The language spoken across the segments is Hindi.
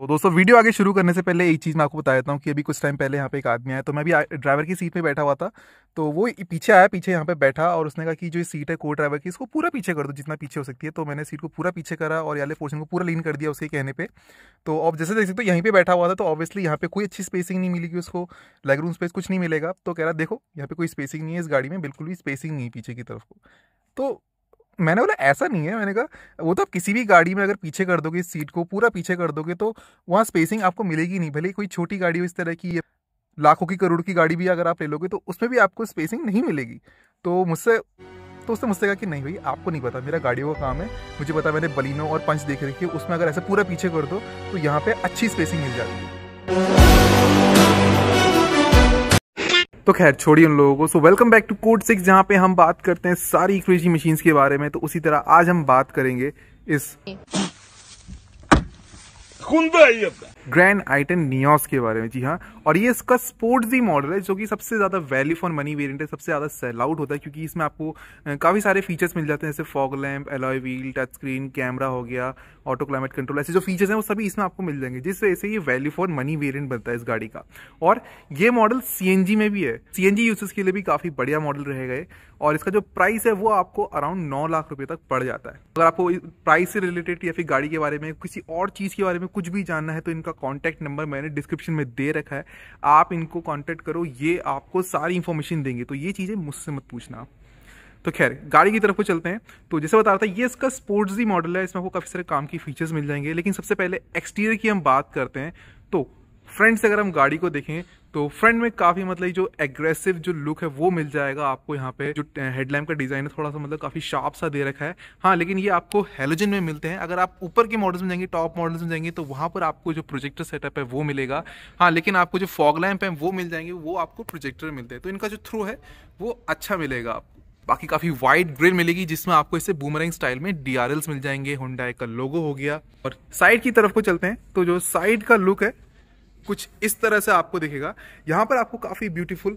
तो दोस्तों वीडियो आगे शुरू करने से पहले एक चीज़ मैं आपको बता देता हूँ कि अभी कुछ टाइम पहले यहाँ पे एक आदमी आया तो मैं भी ड्राइवर की सीट में बैठा हुआ था तो वो पीछे आया पीछे यहाँ पे बैठा और उसने कहा कि जो सीट है को ड्राइवर की इसको पूरा पीछे कर दो जितना पीछे हो सकती है तो मैंने सीट को पूरा पीछे करा और याले पोर्शन को पूरा लीन कर दिया उसके कहने पर तो अब जैसे देख सकते हो तो यहीं पर बैठा हुआ था तो ऑब्वियसली यहाँ पे कोई अच्छी स्पेसिंग नहीं मिलेगी उसको लेग रूम स्पेस कुछ नहीं मिलेगा तो कह रहा देखो यहाँ पे कोई स्पेसिंग नहीं है इस गाड़ी में बिल्कुल भी स्पेसिंग नहीं है पीछे की तरफ को तो मैंने बोला ऐसा नहीं है मैंने कहा वो तो आप किसी भी गाड़ी में अगर पीछे कर दोगे इस सीट को पूरा पीछे कर दोगे तो वहाँ स्पेसिंग आपको मिलेगी नहीं भले कोई छोटी गाड़ी हो इस तरह की लाखों की करोड़ की गाड़ी भी अगर आप ले लोगे तो उसमें भी आपको स्पेसिंग नहीं मिलेगी तो मुझसे तो उसने मुझसे कहा कि नहीं भाई आपको नहीं पता मेरा गाड़ियों का काम है मुझे पता मैंने बलिनो और पंच देख रखी है उसमें अगर ऐसे पूरा पीछे कर दो तो यहाँ पे अच्छी स्पेसिंग मिल जाती है तो खैर छोड़िए उन लोगों को so welcome back to code six जहाँ पे हम बात करते हैं सारी क्रेजी मशीन्स के बारे में तो उसी तरह आज हम बात करेंगे इस खुंदा ग्रैंड आइटन नियोस के बारे में जी हाँ और ये इसका स्पोर्ट्स ही मॉडल है जो कि सबसे ज़्यादा वैल्यू फॉर मनी वेरिएंट है सबसे ज़्यादा सेल आउट होता है क्योंकि इसमें आपको काफ़ी सारे फीचर्स मिल जाते हैं जैसे fog lamp alloy wheel touch screen camera हो गया ऑटो क्लाइमेट कंट्रोल ऐसे जो फीचर्स हैं वो सभी इसमें आपको मिल जाएंगे जिस वजह से ये वैल्यू फॉर मनी वेरियंट बनता है इस गाड़ी का और ये मॉडल सी में भी है सी एन के लिए भी काफ़ी बढ़िया मॉडल रहेगा और इसका जो प्राइस है वो आपको अराउंड नौ लाख रुपए तक पड़ जाता है अगर आपको प्राइस से रिलेटेड या फिर गाड़ी के बारे में किसी और चीज़ के बारे में कुछ भी जानना है तो इनका कॉन्टैक्ट नंबर मैंने डिस्क्रिप्शन में दे रखा है आप इनको कॉन्टैक्ट करो ये आपको सारी इन्फॉर्मेशन देंगे तो ये चीज़ें मुझसे मत पूछना तो खैर गाड़ी की तरफ को चलते हैं तो जैसे बता रहा था ये इसका स्पोर्ट्स ही मॉडल है इसमें आपको काफ़ी सारे काम की फीचर्स मिल जाएंगे लेकिन सबसे पहले एक्सटीरियर की हम बात करते हैं तो फ्रंट से अगर हम गाड़ी को देखें तो फ्रंट में काफी मतलब जो एग्रेसिव जो लुक है वो मिल जाएगा आपको यहाँ पे जो हेडलैम्प का डिजाइन है थोड़ा सा मतलब काफी शार्प सा दे रखा है हाँ लेकिन ये आपको हेलोजन में मिलते हैं अगर आप ऊपर के मॉडल्स में जाएंगे टॉप मॉडल्स में जाएंगे तो वहां पर आपको जो प्रोजेक्टर सेटअप है वो मिलेगा हाँ लेकिन आपको जो फॉग लैम्प है वो मिल जाएंगे वो आपको प्रोजेक्टर मिलते हैं तो इनका जो थ्रू है वो अच्छा मिलेगा आपको बाकी काफ़ी वाइड ग्रिल मिलेगी जिसमें आपको इसे बूमरैंग स्टाइल में डी मिल जाएंगे होंडाई का लोगो हो गया और साइड की तरफ को चलते हैं तो जो साइड का लुक है कुछ इस तरह से आपको दिखेगा यहाँ पर आपको काफ़ी ब्यूटीफुल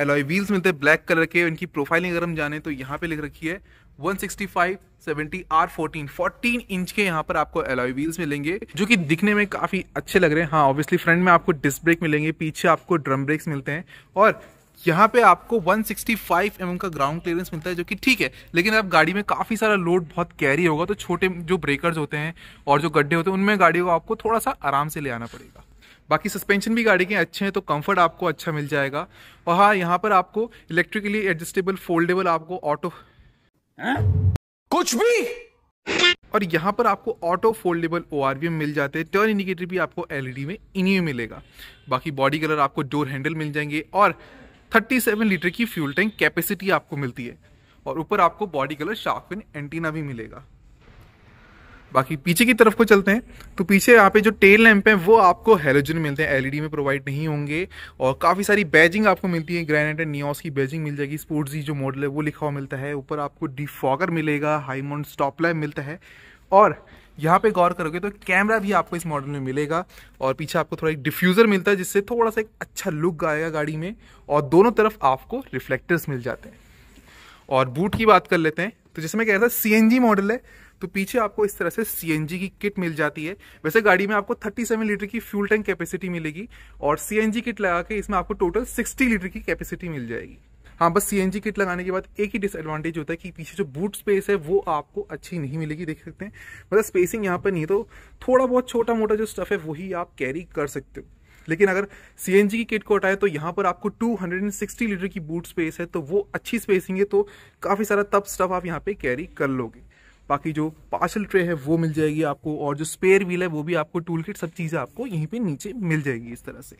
एलॉय व्हील्स मिलते हैं ब्लैक कलर के इनकी प्रोफाइलिंग अगर हम जाने तो यहाँ पे लिख रखी है 165 70 R14 14 इंच के यहाँ पर आपको एलॉय व्हील्स मिलेंगे जो कि दिखने में काफ़ी अच्छे लग रहे हैं हाँ ऑब्वियसली फ्रंट में आपको डिस्क ब्रेक मिलेंगे पीछे आपको ड्रम ब्रेक्स मिलते हैं और यहाँ पे आपको 165 सिक्सटी mm का ग्राउंड क्लियरेंस मिलता है जो कि ठीक है लेकिन आप गाड़ी में काफ़ी सारा लोड बहुत कैरी होगा तो छोटे जो ब्रेकर्स होते हैं और जो गड्ढे होते हैं उनमें गाड़ी को आपको थोड़ा सा आराम से ले आना पड़ेगा बाकी सस्पेंशन भी गाड़ी के अच्छे हैं तो कंफर्ट आपको अच्छा मिल जाएगा और हाँ यहाँ पर आपको इलेक्ट्रिकली एडजस्टेबल फोल्डेबल आपको ऑटो कुछ भी और यहाँ पर आपको ऑटो फोल्डेबल ओ मिल जाते हैं टर्न इंडिकेटर भी आपको एलईडी e में इन्हीं में मिलेगा बाकी बॉडी कलर आपको डोर हैंडल मिल जाएंगे और 37 लीटर की फ्यूल टैंक कैपेसिटी आपको मिलती है और ऊपर आपको बॉडी कलर शार्पिन एंटीना भी मिलेगा बाकी पीछे की तरफ को चलते हैं तो पीछे यहाँ पे जो टेल लैंप हैं वो आपको हेलोजन मिलते हैं एलईडी e में प्रोवाइड नहीं होंगे और काफ़ी सारी बैजिंग आपको मिलती है ग्रेनाइट एंड नियोस की बैजिंग मिल जाएगी स्पोर्ट्स जो मॉडल है वो लिखा हुआ मिलता है ऊपर आपको डिफॉगर मिलेगा हाईमाउंट स्टॉप लैम्प मिलता है और यहाँ पे गौर करोगे तो कैमरा भी आपको इस मॉडल में मिलेगा और पीछे आपको थोड़ा एक डिफ्यूज़र मिलता है जिससे थोड़ा सा एक अच्छा लुक आएगा गाड़ी में और दोनों तरफ आपको रिफ्लेक्टर्स मिल जाते हैं और बूट की बात कर लेते हैं तो जैसे मैं कह रहा था सी मॉडल है तो पीछे आपको इस तरह से सीएनजी की किट मिल जाती है वैसे गाड़ी में आपको 37 लीटर की फ्यूल टैंक कैपेसिटी मिलेगी और सीएनजी किट लगा के इसमें आपको टोटल 60 लीटर की कैपेसिटी मिल जाएगी हाँ बस सीएनजी किट लगाने के बाद एक ही डिसएडवांटेज होता है कि पीछे जो बूट स्पेस है वो आपको अच्छी नहीं मिलेगी देख सकते हैं मतलब स्पेसिंग यहाँ पर नहीं तो थोड़ा बहुत छोटा मोटा जो स्टफ है वही आप कैरी कर सकते हो लेकिन अगर सी की किट को हटाए तो यहाँ पर आपको 260 लीटर की बूट स्पेस है तो वो अच्छी स्पेसिंग है तो काफ़ी सारा तब स्टफ आप यहाँ पे कैरी कर लोगे बाकी जो पार्सल ट्रे है वो मिल जाएगी आपको और जो स्पेयर व्हील है वो भी आपको टूल किट सब चीज़ें आपको यहीं पे नीचे मिल जाएगी इस तरह से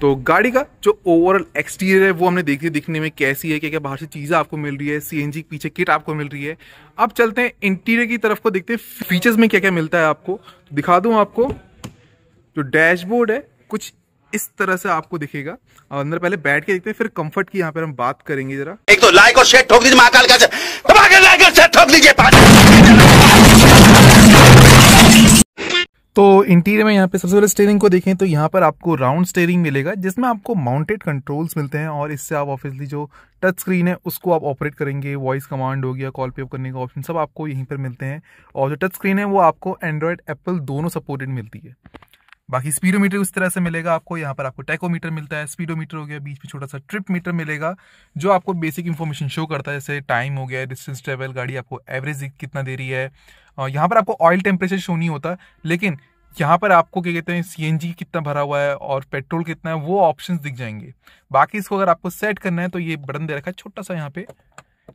तो गाड़ी का जो ओवरऑल एक्सटीरियर है वो हमने लिया दिखने में कैसी है क्या क्या बाहर से चीज़ें आपको मिल रही है सी पीछे किट आपको मिल रही है अब चलते हैं इंटीरियर की तरफ को देखते हैं फीचर्स में क्या क्या मिलता है आपको दिखा दू आपको जो डैशबोर्ड है कुछ इस तरह से आपको दिखेगा और अंदर पहले बैठ के देखते हैं फिर कंफर्ट की यहाँ पर हम बात करेंगे जरा एक तो लाइक और शेयर ठोक दीजिए महाकाल का ऊपर से ठोक दीजिए पानी तो इंटीरियर में यहाँ पे सबसे पहले स्टेयरिंग को देखें तो यहाँ पर आपको राउंड स्टेयरिंग मिलेगा जिसमें आपको माउंटेड कंट्रोल्स मिलते हैं और इससे आप ऑब्वियसली जो टच स्क्रीन है उसको आप ऑपरेट करेंगे वॉइस कमांड हो गया कॉल पे करने का ऑप्शन सब आपको यहीं पर मिलते हैं और जो टच स्क्रीन है वो आपको एंड्रॉयड एप्पल दोनों सपोर्टेड मिलती है बाकी स्पीडोमीटर उस तरह से मिलेगा आपको यहाँ पर आपको टैकोमीटर मिलता है स्पीडोमीटर हो गया बीच में छोटा सा ट्रिप मीटर मिलेगा जो आपको बेसिक इन्फॉर्मेशन शो करता है जैसे टाइम हो गया डिस्टेंस ट्रेवल गाड़ी आपको एवरेज कितना दे रही है यहाँ पर आपको ऑयल टेम्परेचर शो नहीं होता लेकिन यहाँ पर आपको क्या कहते हैं सी कितना भरा हुआ है और पेट्रोल कितना है वो ऑप्शन दिख जाएंगे बाकी इसको अगर आपको सेट करना है तो ये बटन दे रखा है छोटा सा यहाँ पे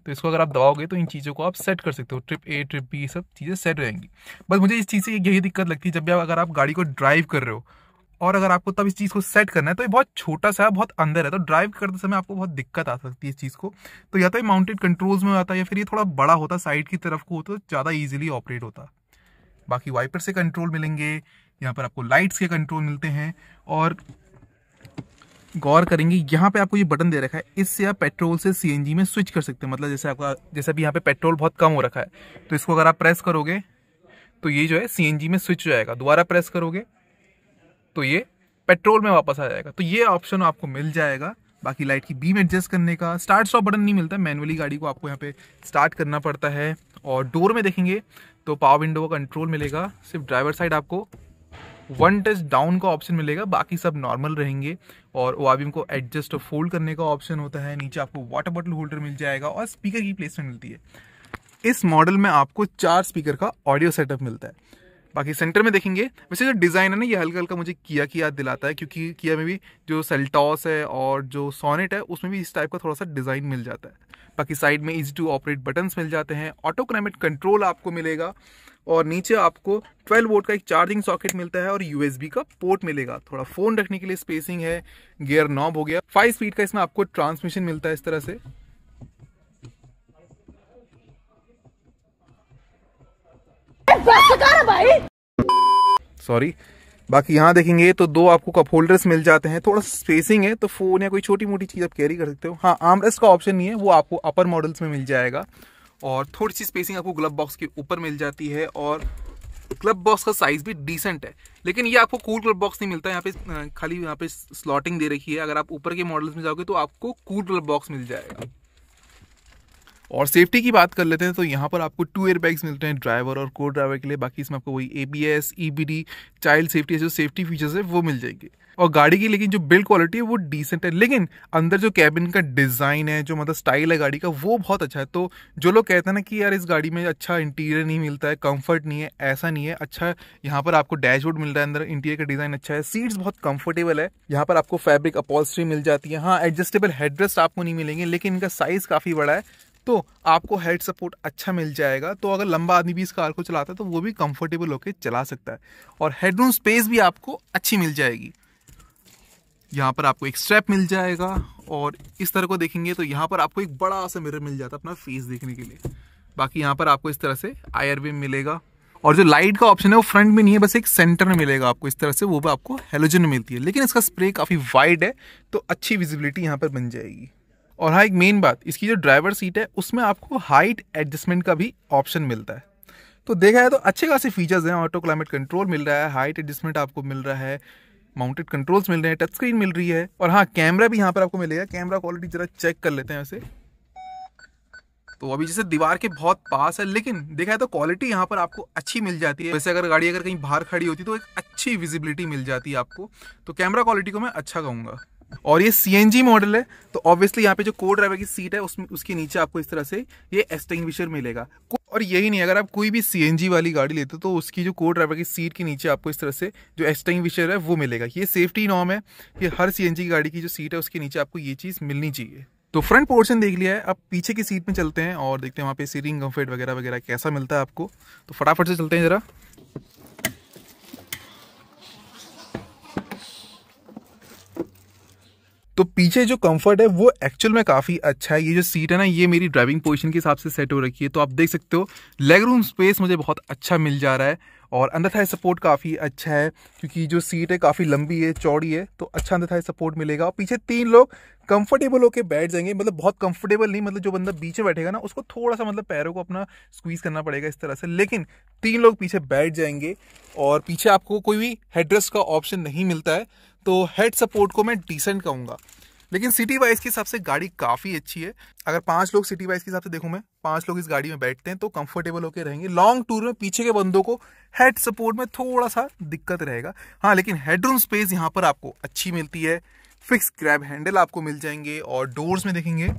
तो इसको अगर आप दबाओगे तो इन चीज़ों को आप सेट कर सकते हो ट्रिप ए ट्रिप बी सब चीज़ें सेट रहेंगी बस मुझे इस चीज़ से यही दिक्कत लगती है जब भी अगर आप गाड़ी को ड्राइव कर रहे हो और अगर आपको तब इस चीज़ को सेट करना है तो ये बहुत छोटा सा है बहुत अंदर है तो ड्राइव करते समय आपको बहुत दिक्कत आ सकती है इस चीज़ को तो या तो ये माउंटेड कंट्रोल्स में आता है या फिर ये थोड़ा बड़ा होता साइड की तरफ को तो ज़्यादा ईजिली ऑपरेट होता बाकी वाइपर से कंट्रोल मिलेंगे यहाँ पर आपको लाइट्स के कंट्रोल मिलते हैं और गौर करेंगे यहाँ पे आपको ये बटन दे रखा है इससे आप पेट्रोल से सीएनजी में स्विच कर सकते हैं मतलब जैसे आपका जैसे अभी यहाँ पे पेट्रोल बहुत कम हो रखा है तो इसको अगर आप प्रेस करोगे तो ये जो है सीएनजी में स्विच हो जाएगा दोबारा प्रेस करोगे तो ये पेट्रोल में वापस आ जाएगा तो ये ऑप्शन आपको मिल जाएगा बाकी लाइट की बीम एडजस्ट करने का स्टार्ट स्टॉप बटन नहीं मिलता मैनुअली गाड़ी को आपको यहाँ पे स्टार्ट करना पड़ता है और डोर में देखेंगे तो पावर विंडो का कंट्रोल मिलेगा सिर्फ ड्राइवर साइड आपको वन टच डाउन का ऑप्शन मिलेगा बाकी सब नॉर्मल रहेंगे और ओ को एडजस्ट और फोल्ड करने का ऑप्शन होता है नीचे आपको वाटर बॉटल होल्डर मिल जाएगा और स्पीकर की प्लेसमेंट मिलती है इस मॉडल में आपको चार स्पीकर का ऑडियो सेटअप मिलता है बाकी सेंटर में देखेंगे वैसे जो डिज़ाइन है ना ये हल्का हल्का मुझे किया की याद दिलाता है क्योंकि किया में भी जो सेल्टॉस है और जो सोनेट है उसमें भी इस टाइप का थोड़ा सा डिज़ाइन मिल जाता है बाकी साइड में इजी टू ऑपरेट बटन्स मिल जाते हैं ऑटो क्लाइमेट कंट्रोल आपको मिलेगा और नीचे आपको 12 वोल्ट का एक चार्जिंग सॉकेट मिलता है और यूएसबी का पोर्ट मिलेगा थोड़ा फोन रखने के लिए स्पेसिंग है गियर नॉब हो गया फाइव स्पीड का इसमें आपको ट्रांसमिशन मिलता है इस तरह से सॉरी बाकी यहाँ देखेंगे तो दो आपको कप होल्डर्स मिल जाते हैं थोड़ा स्पेसिंग है तो फोन या कोई छोटी मोटी चीज आप कैरी कर सकते हो हाँ आमरेस का ऑप्शन नहीं है वो आपको अपर मॉडल्स में मिल जाएगा और थोड़ी सी स्पेसिंग आपको ग्लब बॉक्स के ऊपर मिल जाती है और क्लब बॉक्स का साइज भी डिसेंट है लेकिन ये आपको कूल क्लब बॉक्स नहीं मिलता यहाँ पे खाली यहाँ पे स्लॉटिंग दे रखी है अगर आप ऊपर के मॉडल्स में जाओगे तो आपको कूल क्लब बॉक्स मिल जाएगा और सेफ्टी की बात कर लेते हैं तो यहाँ पर आपको टू एयर बैग्स मिलते हैं ड्राइवर और को ड्राइवर के लिए बाकी इसमें आपको वही A B S E B D child safety जो सेफ्टी फीचर्स है वो मिल जाएगी और गाड़ी की लेकिन जो बिल्ड क्वालिटी है वो डिसेंट है लेकिन अंदर जो कैबिन का डिज़ाइन है जो मतलब स्टाइल है गाड़ी का वो बहुत अच्छा है तो जो लोग कहते हैं ना कि यार इस गाड़ी में अच्छा इंटीरियर नहीं मिलता है कंफर्ट नहीं है ऐसा नहीं है अच्छा यहाँ पर आपको डैशबोर्ड मिल रहा है अंदर इंटीरियर का डिज़ाइन अच्छा है सीट्स बहुत कंफर्टेबल है यहाँ पर आपको फैब्रिक अपॉल्स्ट्री मिल जाती है हाँ एडजस्टेबल हेडरेस्ट आपको नहीं मिलेंगे लेकिन इनका साइज़ काफ़ी बड़ा है तो आपको हेड सपोर्ट अच्छा मिल जाएगा तो अगर लंबा आदमी भी इस कार को चलाता है तो वो भी कंफर्टेबल होकर चला सकता है और हेडरूम स्पेस भी आपको अच्छी मिल जाएगी यहाँ पर आपको एक स्ट्रैप मिल जाएगा और इस तरह को देखेंगे तो यहाँ पर आपको एक बड़ा सा मिरर मिल जाता है अपना फेस देखने के लिए बाकी यहाँ पर आपको इस तरह से आयर भी मिलेगा और जो लाइट का ऑप्शन है वो फ्रंट में नहीं है बस एक सेंटर में मिलेगा आपको इस तरह से वो भी आपको हेलोजन मिलती है लेकिन इसका स्प्रे काफ़ी वाइड है तो अच्छी विजिबिलिटी यहाँ पर बन जाएगी और हाँ एक मेन बात इसकी जो ड्राइवर सीट है उसमें आपको हाइट एडजस्टमेंट का भी ऑप्शन मिलता है तो देखा है तो अच्छे खासे फीचर्स हैं ऑटो क्लाइमेट कंट्रोल मिल रहा है हाइट एडजस्टमेंट आपको मिल रहा है माउंटेड कंट्रोल्स मिल रहे हैं टच स्क्रीन मिल रही है और हाँ कैमरा भी यहाँ पर आपको मिलेगा कैमरा क्वालिटी जरा चेक कर लेते हैं ऐसे तो अभी जैसे दीवार के बहुत पास है लेकिन देखा है तो क्वालिटी यहाँ पर आपको अच्छी मिल जाती है वैसे अगर गाड़ी अगर कहीं बाहर खड़ी होती तो एक अच्छी विजिबिलिटी मिल जाती है आपको तो कैमरा क्वालिटी को मैं अच्छा कहूँगा और ये सी मॉडल है तो ऑब्वियसली यहाँ पे जो को ड्राइवर की सीट है उसमें उसके नीचे आपको इस तरह से ये एस्टिंग मिलेगा और यही नहीं अगर आप कोई भी सी वाली गाड़ी लेते हो तो उसकी जो को ड्राइवर की सीट के नीचे आपको इस तरह से जो विशर है वो मिलेगा ये सेफ्टी नॉम है कि हर सी की गाड़ी की जो सीट है उसके नीचे आपको ये चीज़ मिलनी चाहिए तो फ्रंट पोर्शन देख लिया है अब पीछे की सीट में चलते हैं और देखते हैं वहाँ पे सीटिंग कंफर्ट वगैरह वगैरह कैसा मिलता है आपको तो फटाफट से चलते हैं ज़रा तो पीछे जो कंफर्ट है वो एक्चुअल में काफ़ी अच्छा है ये जो सीट है ना ये मेरी ड्राइविंग पोजीशन के हिसाब से सेट हो रखी है तो आप देख सकते हो लेग रूम स्पेस मुझे बहुत अच्छा मिल जा रहा है और अंडरथाई सपोर्ट काफ़ी अच्छा है क्योंकि जो सीट है काफ़ी लंबी है चौड़ी है तो अच्छा था सपोर्ट मिलेगा और पीछे तीन लोग कंफर्टेबल होकर बैठ जाएंगे मतलब बहुत कंफर्टेबल नहीं मतलब जो बंदा बीच में बैठेगा ना उसको थोड़ा सा मतलब पैरों को अपना स्क्वीज करना पड़ेगा इस तरह से लेकिन तीन लोग पीछे बैठ जाएंगे और पीछे आपको कोई भी हेड का ऑप्शन नहीं मिलता है तो हेड सपोर्ट को मैं डिसेंट कहूँगा लेकिन सिटी वाइज के हिसाब से गाड़ी काफ़ी अच्छी है अगर पांच लोग सिटी वाइज के हिसाब से देखूं मैं पांच लोग इस गाड़ी में बैठते हैं तो कंफर्टेबल होकर रहेंगे लॉन्ग टूर में पीछे के बंदों को हेड सपोर्ट में थोड़ा सा दिक्कत रहेगा हाँ लेकिन हेडरूम स्पेस यहाँ पर आपको अच्छी मिलती है फिक्स ग्रैब हैंडल आपको मिल जाएंगे और डोर्स में देखेंगे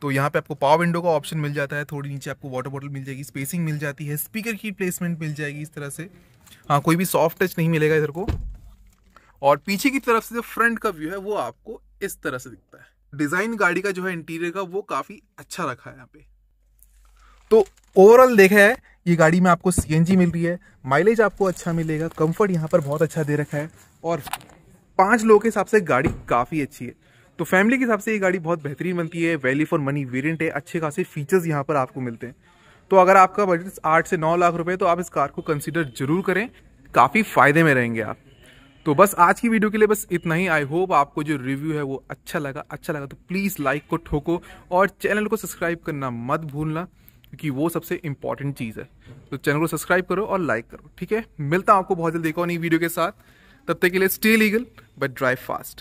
तो यहाँ पे आपको पावर विंडो का ऑप्शन मिल जाता है थोड़ी नीचे आपको वाटर बॉटल मिल जाएगी स्पेसिंग मिल जाती है स्पीकर की प्लेसमेंट मिल जाएगी इस तरह से हाँ कोई भी सॉफ्ट टच नहीं मिलेगा इधर को और पीछे की तरफ से जो फ्रंट का व्यू है वो आपको इस तरह से दिखता है डिज़ाइन गाड़ी का जो है इंटीरियर का वो काफ़ी अच्छा रखा है यहाँ पे तो ओवरऑल देखा है ये गाड़ी में आपको सी मिल रही है माइलेज आपको अच्छा मिलेगा कंफर्ट यहाँ पर बहुत अच्छा दे रखा है और पांच लोगों के हिसाब से गाड़ी काफ़ी अच्छी है तो फैमिली के हिसाब से ये गाड़ी बहुत बेहतरीन बनती है वैल्यू फॉर मनी वेरियंट है अच्छे खासे फीचर्स यहाँ पर आपको मिलते हैं तो अगर आपका बजट आठ से नौ लाख रुपए तो आप इस कार को कंसिडर जरूर करें काफ़ी फायदे में रहेंगे आप तो बस आज की वीडियो के लिए बस इतना ही आई होप आपको जो रिव्यू है वो अच्छा लगा अच्छा लगा तो प्लीज़ लाइक को ठोको और चैनल को सब्सक्राइब करना मत भूलना क्योंकि वो सबसे इंपॉर्टेंट चीज़ है तो चैनल को सब्सक्राइब करो और लाइक करो ठीक है मिलता आपको बहुत जल्द देखो नई वीडियो के साथ तब तक के लिए stay legal but drive fast